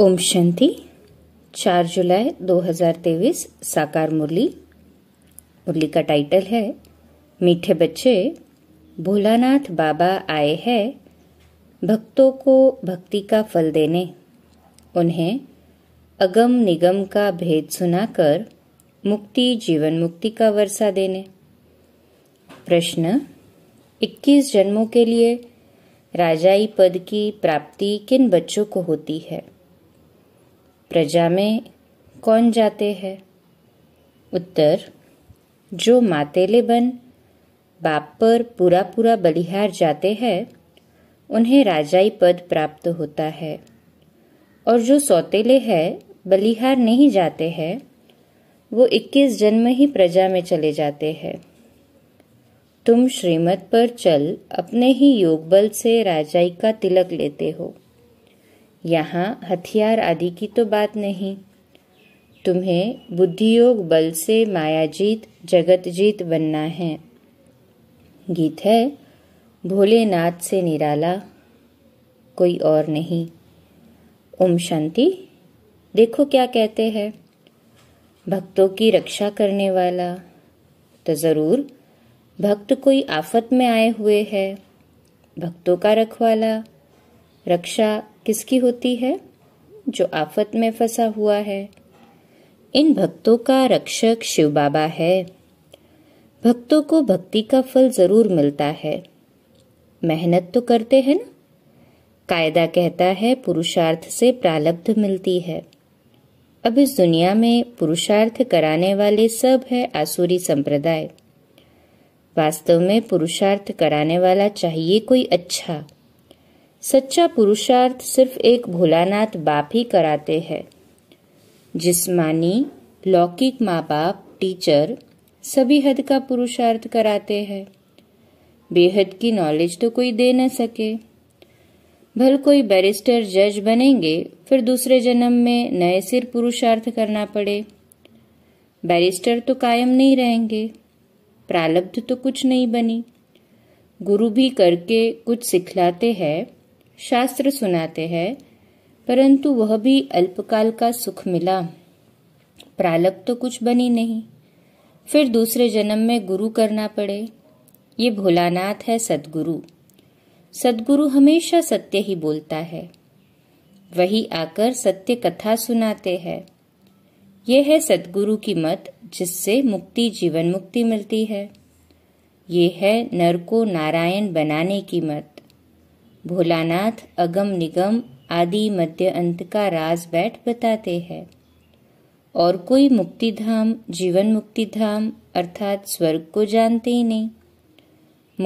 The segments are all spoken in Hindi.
ओम शांति चार जुलाई 2023 साकार मुरली मुरली का टाइटल है मीठे बच्चे भोलानाथ बाबा आए हैं भक्तों को भक्ति का फल देने उन्हें अगम निगम का भेद सुनाकर मुक्ति जीवन मुक्ति का वर्षा देने प्रश्न 21 जन्मों के लिए राजाई पद की प्राप्ति किन बच्चों को होती है प्रजा में कौन जाते हैं उत्तर जो मातेले बन बाप पर पूरा पूरा बलिहार जाते हैं उन्हें राजाई पद प्राप्त होता है और जो सौतेले हैं बलिहार नहीं जाते हैं वो 21 जन्म ही प्रजा में चले जाते हैं तुम श्रीमत पर चल अपने ही योग बल से राजाई का तिलक लेते हो यहाँ हथियार आदि की तो बात नहीं तुम्हें बुद्धियोग बल से मायाजीत जगतजीत बनना है गीत है भोलेनाथ से निराला कोई और नहीं ओम शांति देखो क्या कहते हैं भक्तों की रक्षा करने वाला तो ज़रूर भक्त कोई आफत में आए हुए है भक्तों का रखवाला रक्षा किसकी होती है जो आफत में फंसा हुआ है इन भक्तों का रक्षक शिव बाबा है भक्तों को भक्ति का फल जरूर मिलता है मेहनत तो करते हैं ना कायदा कहता है पुरुषार्थ से प्रालब्ध मिलती है अब इस दुनिया में पुरुषार्थ कराने वाले सब है आसुरी संप्रदाय वास्तव में पुरुषार्थ कराने वाला चाहिए कोई अच्छा सच्चा पुरुषार्थ सिर्फ एक भोलानाथ बाप ही कराते हैं जिस्मानी लौकिक माँ बाप टीचर सभी हद का पुरुषार्थ कराते हैं बेहद की नॉलेज तो कोई दे न सके भल कोई बैरिस्टर जज बनेंगे फिर दूसरे जन्म में नए सिर पुरुषार्थ करना पड़े बैरिस्टर तो कायम नहीं रहेंगे प्रालब्ध तो कुछ नहीं बनी गुरु भी करके कुछ सिखलाते हैं शास्त्र सुनाते हैं परंतु वह भी अल्पकाल का सुख मिला प्रालक तो कुछ बनी नहीं फिर दूसरे जन्म में गुरु करना पड़े ये भोलानाथ है सदगुरु सदगुरु हमेशा सत्य ही बोलता है वही आकर सत्य कथा सुनाते हैं यह है सदगुरु की मत जिससे मुक्ति जीवन मुक्ति मिलती है ये है नर को नारायण बनाने की मत भोलानाथ अगम निगम आदि मध्य अंत का राज बैठ बताते हैं और कोई मुक्ति धाम जीवन मुक्ति धाम अर्थात स्वर्ग को जानते ही नहीं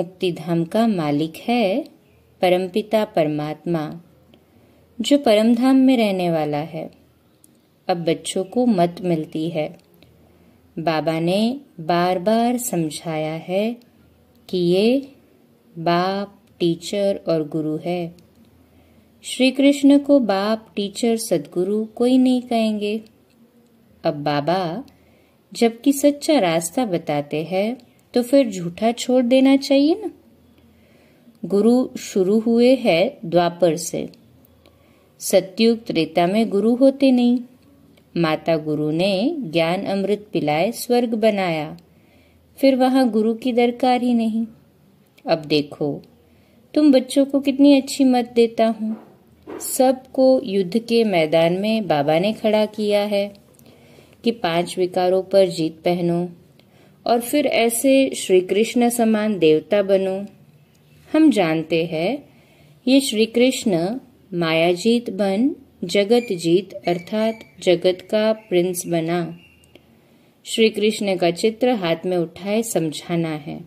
मुक्ति धाम का मालिक है परमपिता परमात्मा जो परम धाम में रहने वाला है अब बच्चों को मत मिलती है बाबा ने बार बार समझाया है कि ये बाप टीचर और गुरु है श्री कृष्ण को बाप टीचर सदगुरु कोई नहीं कहेंगे अब बाबा जबकि सच्चा रास्ता बताते हैं तो फिर झूठा छोड़ देना चाहिए ना गुरु शुरू हुए है द्वापर से सत्युग त्रेता में गुरु होते नहीं माता गुरु ने ज्ञान अमृत पिलाए स्वर्ग बनाया फिर वहां गुरु की दरकार ही नहीं अब देखो तुम बच्चों को कितनी अच्छी मत देता हूँ सबको युद्ध के मैदान में बाबा ने खड़ा किया है कि पांच विकारों पर जीत पहनो और फिर ऐसे श्री कृष्ण समान देवता बनो हम जानते हैं ये श्री कृष्ण मायाजीत बन जगत जीत अर्थात जगत का प्रिंस बना श्री कृष्ण का चित्र हाथ में उठाए समझाना है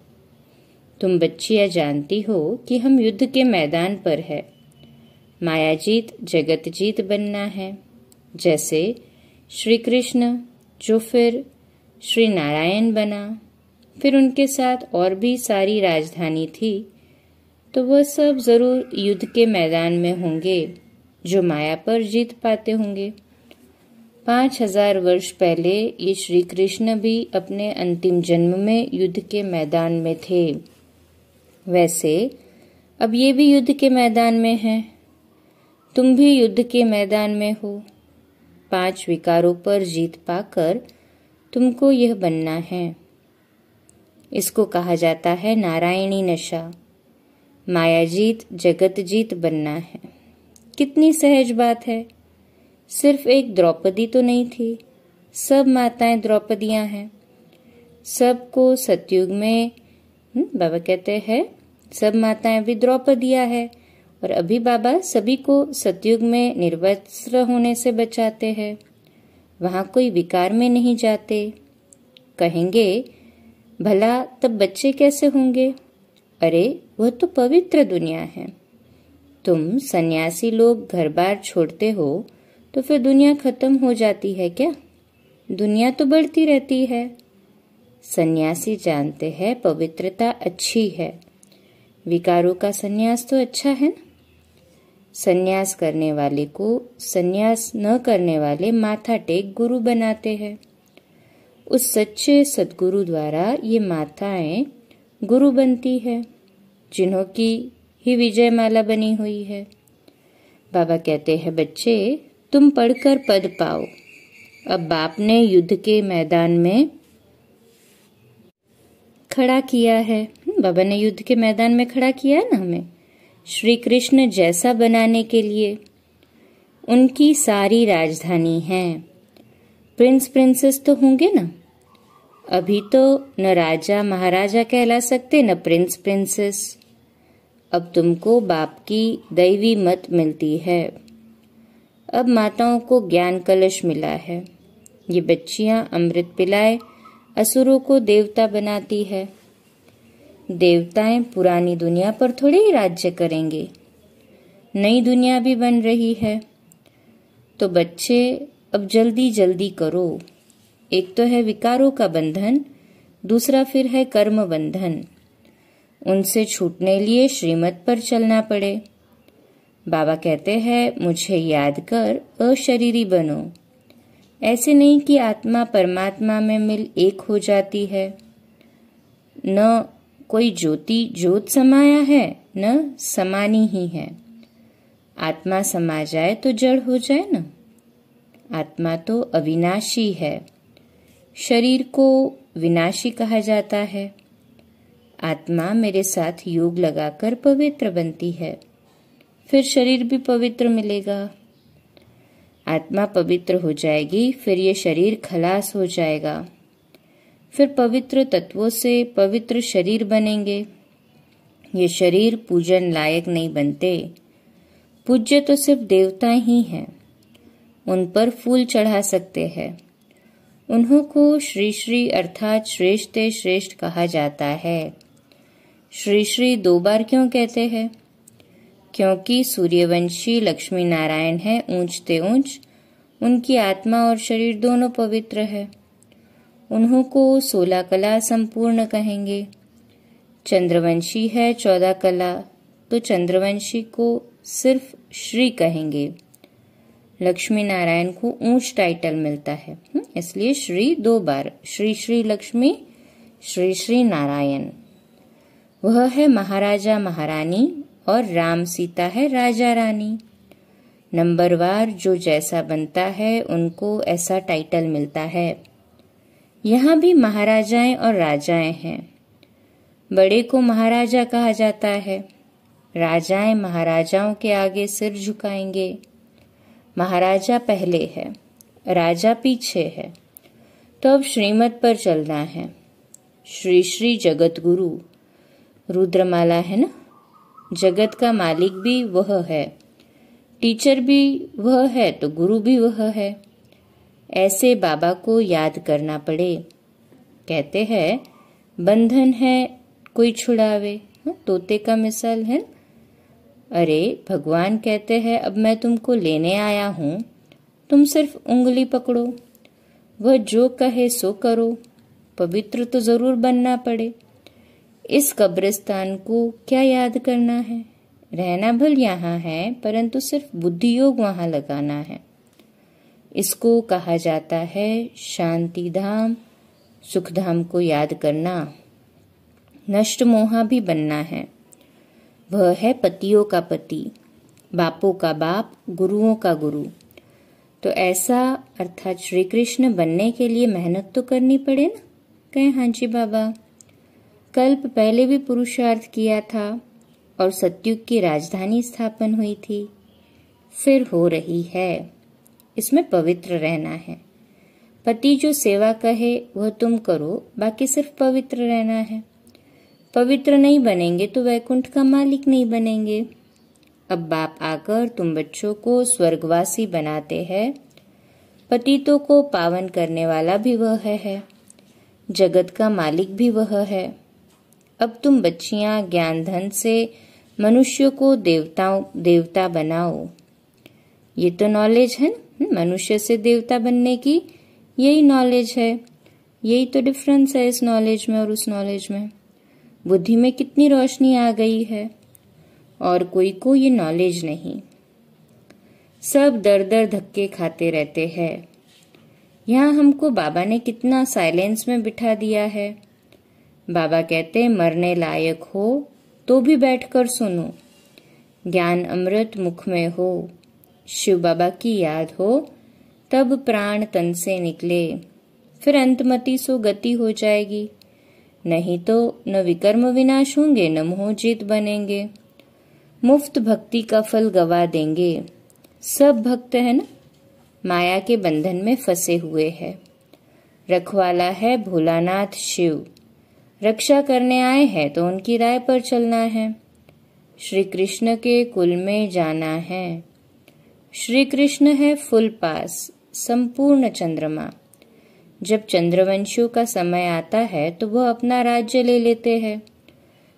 तुम बच्चिया जानती हो कि हम युद्ध के मैदान पर है मायाजीत जीत बनना है जैसे श्री कृष्ण जो फिर श्री नारायण बना फिर उनके साथ और भी सारी राजधानी थी तो वह सब जरूर युद्ध के मैदान में होंगे जो माया पर जीत पाते होंगे पाँच हजार वर्ष पहले ये श्री कृष्ण भी अपने अंतिम जन्म में युद्ध के मैदान में थे वैसे अब ये भी युद्ध के मैदान में है तुम भी युद्ध के मैदान में हो पांच विकारों पर जीत पाकर तुमको यह बनना है इसको कहा जाता है नारायणी नशा माया जीत जगत जीत बनना है कितनी सहज बात है सिर्फ एक द्रौपदी तो नहीं थी सब माताएं द्रौपदियां हैं सबको सतयुग में हम्म, बाबा कहते हैं सब माताएं भी द्रौपदिया है और अभी बाबा सभी को सतयुग में निर्वस्त्र होने से बचाते हैं वहां कोई विकार में नहीं जाते कहेंगे भला तब बच्चे कैसे होंगे अरे वह तो पवित्र दुनिया है तुम सन्यासी लोग घर बार छोड़ते हो तो फिर दुनिया खत्म हो जाती है क्या दुनिया तो बढ़ती रहती है सन्यासी जानते हैं पवित्रता अच्छी है विकारों का संन्यास तो अच्छा है ना संन्यास करने वाले को संन्यास न करने वाले माथा टेक गुरु बनाते हैं उस सच्चे सदगुरु द्वारा ये माथाएं गुरु बनती है जिन्हों की ही विजय माला बनी हुई है बाबा कहते हैं बच्चे तुम पढ़कर पद पाओ अब बाप ने युद्ध के मैदान में खड़ा किया है बाबा ने युद्ध के मैदान में खड़ा किया है ना हमें श्री कृष्ण जैसा बनाने के लिए उनकी सारी राजधानी है प्रिंस प्रिंसेस तो होंगे ना अभी तो न राजा महाराजा कहला सकते न प्रिंस प्रिंसेस अब तुमको बाप की दैवी मत मिलती है अब माताओं को ज्ञान कलश मिला है ये बच्चियां अमृत पिलाए असुरों को देवता बनाती है देवताएं पुरानी दुनिया पर थोड़े ही राज्य करेंगे नई दुनिया भी बन रही है तो बच्चे अब जल्दी जल्दी करो एक तो है विकारों का बंधन दूसरा फिर है कर्म बंधन उनसे छूटने लिए श्रीमत पर चलना पड़े बाबा कहते हैं मुझे याद कर अशरीरी बनो ऐसे नहीं कि आत्मा परमात्मा में मिल एक हो जाती है न कोई ज्योति ज्योत समाया है न समानी ही है आत्मा समा जाए तो जड़ हो जाए ना आत्मा तो अविनाशी है शरीर को विनाशी कहा जाता है आत्मा मेरे साथ योग लगाकर पवित्र बनती है फिर शरीर भी पवित्र मिलेगा आत्मा पवित्र हो जाएगी फिर ये शरीर खलास हो जाएगा फिर पवित्र तत्वों से पवित्र शरीर बनेंगे ये शरीर पूजन लायक नहीं बनते पूज्य तो सिर्फ देवता ही हैं उन पर फूल चढ़ा सकते हैं उन्हों को श्री श्री अर्थात श्रेष्ठ श्रेष्ठ कहा जाता है श्री श्री दो बार क्यों कहते हैं क्योंकि सूर्यवंशी लक्ष्मी नारायण है ऊंचते ऊंच उनकी आत्मा और शरीर दोनों पवित्र है उन्हों को सोलह कला संपूर्ण कहेंगे चंद्रवंशी है चौदह कला तो चंद्रवंशी को सिर्फ श्री कहेंगे लक्ष्मी नारायण को ऊंच टाइटल मिलता है हम्म, इसलिए श्री दो बार श्री श्री लक्ष्मी श्री श्री नारायण वह है महाराजा महारानी और राम सीता है राजा रानी नंबरवार जो जैसा बनता है उनको ऐसा टाइटल मिलता है यहाँ भी महाराजाएं और राजाएं हैं बड़े को महाराजा कहा जाता है राजाएं महाराजाओं के आगे सिर झुकाएंगे महाराजा पहले है राजा पीछे है तो अब श्रीमत पर चलना है श्री श्री जगत गुरु रुद्रमाला है ना जगत का मालिक भी वह है टीचर भी वह है तो गुरु भी वह है ऐसे बाबा को याद करना पड़े कहते हैं बंधन है कोई छुड़ावे हाँ, तोते का मिसाल है अरे भगवान कहते हैं अब मैं तुमको लेने आया हूं तुम सिर्फ उंगली पकड़ो वह जो कहे सो करो पवित्र तो जरूर बनना पड़े इस कब्रिस्तान को क्या याद करना है रहना भल यहाँ है परंतु सिर्फ बुद्धि योग वहां लगाना है इसको कहा जाता है शांति धाम सुख धाम को याद करना नष्ट मोहा भी बनना है वह है पतियों का पति बापों का बाप गुरुओं का गुरु तो ऐसा अर्थात श्री कृष्ण बनने के लिए मेहनत तो करनी पड़े ना कहें हाँ जी बाबा कल्प पहले भी पुरुषार्थ किया था और सत्युग की राजधानी स्थापन हुई थी फिर हो रही है इसमें पवित्र रहना है पति जो सेवा कहे वह तुम करो बाकी सिर्फ पवित्र रहना है पवित्र नहीं बनेंगे तो वैकुंठ का मालिक नहीं बनेंगे अब बाप आकर तुम बच्चों को स्वर्गवासी बनाते हैं पतितों को पावन करने वाला भी वह है जगत का मालिक भी वह है अब तुम बच्चियां ज्ञान धन से मनुष्य को देवताओं देवता बनाओ ये तो नॉलेज है ना हम्म, मनुष्य से देवता बनने की यही नॉलेज है यही तो डिफरेंस है इस नॉलेज में और उस नॉलेज में बुद्धि में कितनी रोशनी आ गई है और कोई को ये नॉलेज नहीं सब दर दर धक्के खाते रहते हैं यहाँ हमको बाबा ने कितना साइलेंस में बिठा दिया है बाबा कहते मरने लायक हो तो भी बैठकर सुनो ज्ञान अमृत मुख में हो शिव बाबा की याद हो तब प्राण तन से निकले फिर अंतमति सो गति हो जाएगी नहीं तो न विकर्म विनाश होंगे न मोहजीत बनेंगे मुफ्त भक्ति का फल गवा देंगे सब भक्त है ना माया के बंधन में फंसे हुए है रखवाला है भोलानाथ शिव रक्षा करने आए हैं तो उनकी राय पर चलना है श्री कृष्ण के कुल में जाना है श्री कृष्ण है फुल पास संपूर्ण चंद्रमा जब चंद्रवंशियों का समय आता है तो वह अपना राज्य ले लेते हैं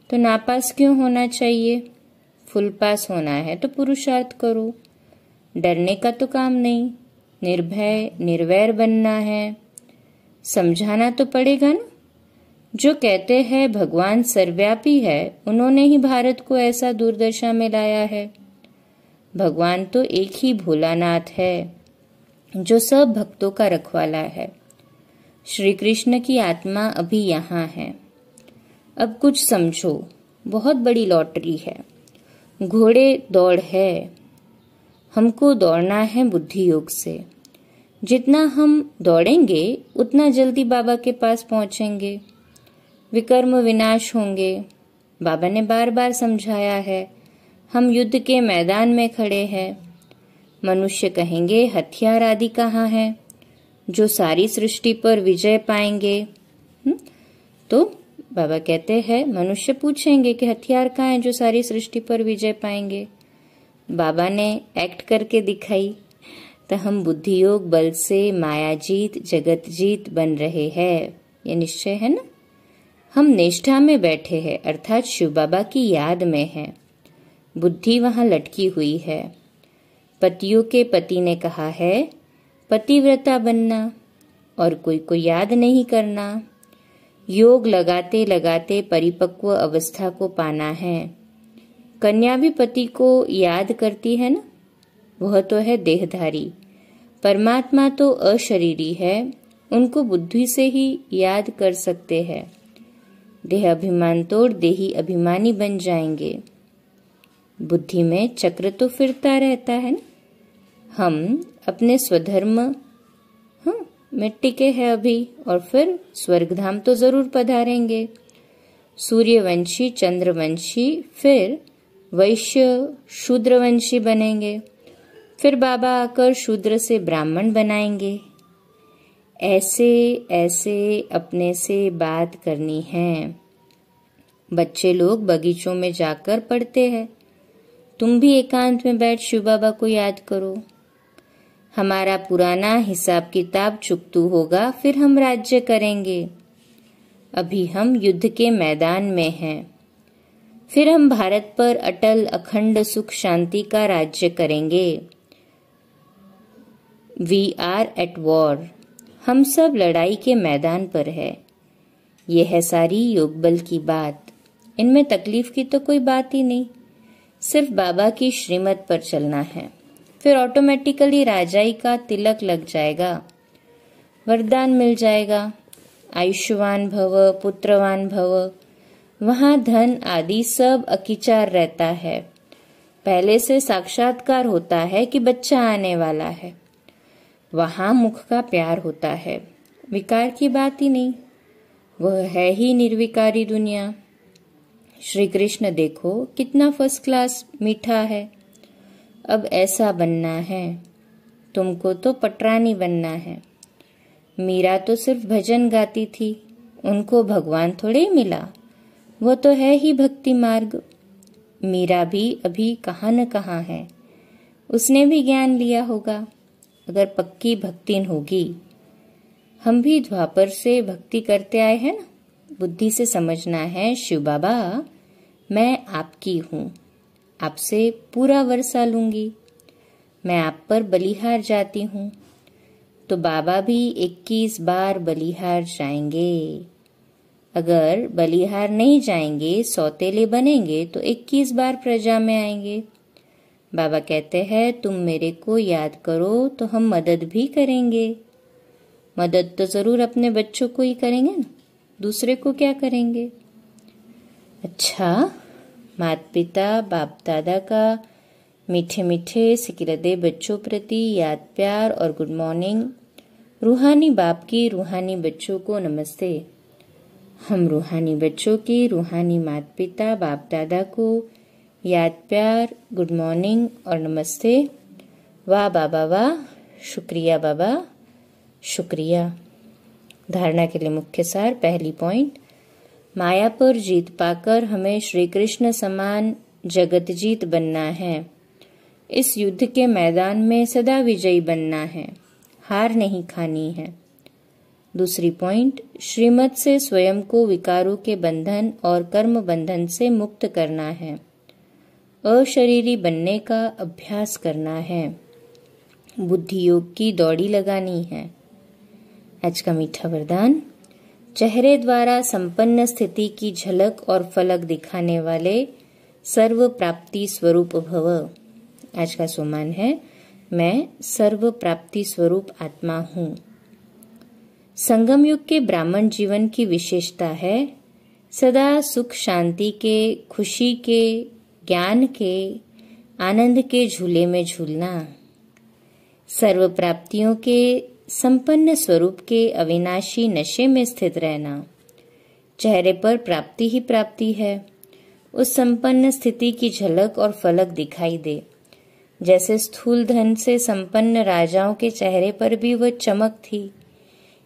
तो नापास क्यों होना चाहिए फुल पास होना है तो पुरुषार्थ करो डरने का तो काम नहीं निर्भय निर्वैर बनना है समझाना तो पड़ेगा ना जो कहते हैं भगवान सर्वव्यापी है उन्होंने ही भारत को ऐसा दुर्दशा में लाया है भगवान तो एक ही भोलानाथ है जो सब भक्तों का रखवाला है श्री कृष्ण की आत्मा अभी यहाँ है अब कुछ समझो बहुत बड़ी लॉटरी है घोड़े दौड़ है हमको दौड़ना है बुद्धि योग से जितना हम दौड़ेंगे उतना जल्दी बाबा के पास पहुंचेंगे विकर्म विनाश होंगे बाबा ने बार बार समझाया है हम युद्ध के मैदान में खड़े हैं मनुष्य कहेंगे हथियार आदि कहाँ है जो सारी सृष्टि पर विजय पाएंगे हम्म? तो बाबा कहते हैं मनुष्य पूछेंगे कि हथियार कहाँ है जो सारी सृष्टि पर विजय पाएंगे बाबा ने एक्ट करके दिखाई तो हम बुद्धि योग बल से माया जीत जगत जीत बन रहे हैं ये निश्चय है ना हम निष्ठा में बैठे हैं अर्थात शिव बाबा की याद में हैं बुद्धि वहां लटकी हुई है पतियों के पति ने कहा है पतिव्रता बनना और कोई को याद नहीं करना योग लगाते लगाते परिपक्व अवस्था को पाना है कन्या भी पति को याद करती है ना वह तो है देहधारी परमात्मा तो अशरीरी है उनको बुद्धि से ही याद कर सकते हैं देह अभिमान तोड़ देही अभिमानी बन जाएंगे बुद्धि में चक्र तो फिरता रहता है ना हम अपने स्वधर्म हम हाँ, मिट्टी के हैं अभी और फिर स्वर्गधाम तो जरूर पधारेंगे सूर्यवंशी चंद्रवंशी फिर वैश्य शूद्रवंशी बनेंगे फिर बाबा आकर शूद्र से ब्राह्मण बनाएंगे ऐसे ऐसे अपने से बात करनी है बच्चे लोग बगीचों में जाकर पढ़ते हैं तुम भी एकांत में बैठ शिव बाबा को याद करो हमारा पुराना हिसाब किताब चुकतू होगा फिर हम राज्य करेंगे अभी हम युद्ध के मैदान में हैं फिर हम भारत पर अटल अखंड सुख शांति का राज्य करेंगे वी आर एट वॉर हम सब लड़ाई के मैदान पर है यह है सारी योगबल की बात इनमें तकलीफ की तो कोई बात ही नहीं सिर्फ बाबा की श्रीमत पर चलना है फिर ऑटोमेटिकली राजाई का तिलक लग जाएगा वरदान मिल जाएगा आयुष्यवान भव पुत्रवान भव वहाँ धन आदि सब अकिचार रहता है पहले से साक्षात्कार होता है कि बच्चा आने वाला है वहां मुख का प्यार होता है विकार की बात ही नहीं वह है ही निर्विकारी दुनिया श्री कृष्ण देखो कितना फर्स्ट क्लास मीठा है अब ऐसा बनना है तुमको तो पटरानी बनना है मीरा तो सिर्फ भजन गाती थी उनको भगवान थोड़े ही मिला वो तो है ही भक्ति मार्ग मीरा भी अभी कहाँ न कहाँ है उसने भी ज्ञान लिया होगा अगर पक्की भक्ति होगी हम भी द्वापर से भक्ति करते आए हैं ना बुद्धि से समझना है शिव बाबा मैं आपकी हूँ आपसे पूरा वर्षा लूंगी मैं आप पर बलिहार जाती हूँ तो बाबा भी इक्कीस बार बलिहार जाएंगे अगर बलिहार नहीं जाएंगे सौतेले बनेंगे तो इक्कीस बार प्रजा में आएंगे बाबा कहते हैं तुम मेरे को याद करो तो हम मदद भी करेंगे मदद तो ज़रूर अपने बच्चों को ही करेंगे ना दूसरे को क्या करेंगे अच्छा माता पिता बाप दादा का मीठे मीठे सिकरदे बच्चों प्रति याद प्यार और गुड मॉर्निंग रूहानी बाप की रूहानी बच्चों को नमस्ते हम रूहानी बच्चों की रूहानी माता पिता बाप दादा को याद प्यार गुड मॉर्निंग और नमस्ते वाह बाबा वाह शुक्रिया बाबा शुक्रिया धारणा के लिए मुख्य सार पहली पॉइंट मायापुर जीत पाकर हमें श्री कृष्ण समान जगत जीत बनना है इस युद्ध के मैदान में सदा विजयी बनना है हार नहीं खानी है दूसरी पॉइंट श्रीमत से स्वयं को विकारों के बंधन और कर्म बंधन से मुक्त करना है अशरीरी बनने का अभ्यास करना है बुद्धि योग की दौड़ी लगानी है आज का मीठा वरदान चेहरे द्वारा संपन्न स्थिति की झलक और फलक दिखाने वाले सर्व प्राप्ति स्वरूप भव आज का सुमान है मैं सर्व प्राप्ति स्वरूप आत्मा हूं संगम युग के ब्राह्मण जीवन की विशेषता है सदा सुख शांति के खुशी के ज्ञान के आनंद के झूले में झूलना सर्व प्राप्तियों के संपन्न स्वरूप के अविनाशी नशे में स्थित रहना चेहरे पर प्राप्ति ही प्राप्ति है उस संपन्न स्थिति की झलक और फलक दिखाई दे जैसे स्थूल धन से संपन्न राजाओं के चेहरे पर भी वह चमक थी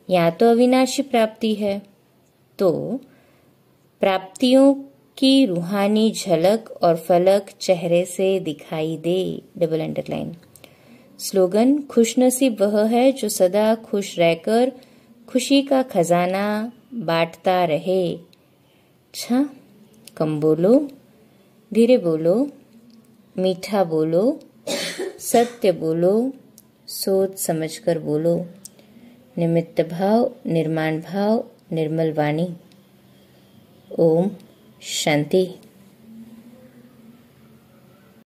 या तो अविनाशी प्राप्ति है तो प्राप्तियों की रूहानी झलक और फलक चेहरे से दिखाई दे डबल अंडरलाइन स्लोगन खुशनसीब वह है जो सदा खुश रहकर खुशी का खजाना बांटता रहे अच्छा कम बोलो धीरे बोलो मीठा बोलो सत्य बोलो सोच समझकर बोलो निमित्त भाव निर्माण भाव निर्मल वाणी ओम शांति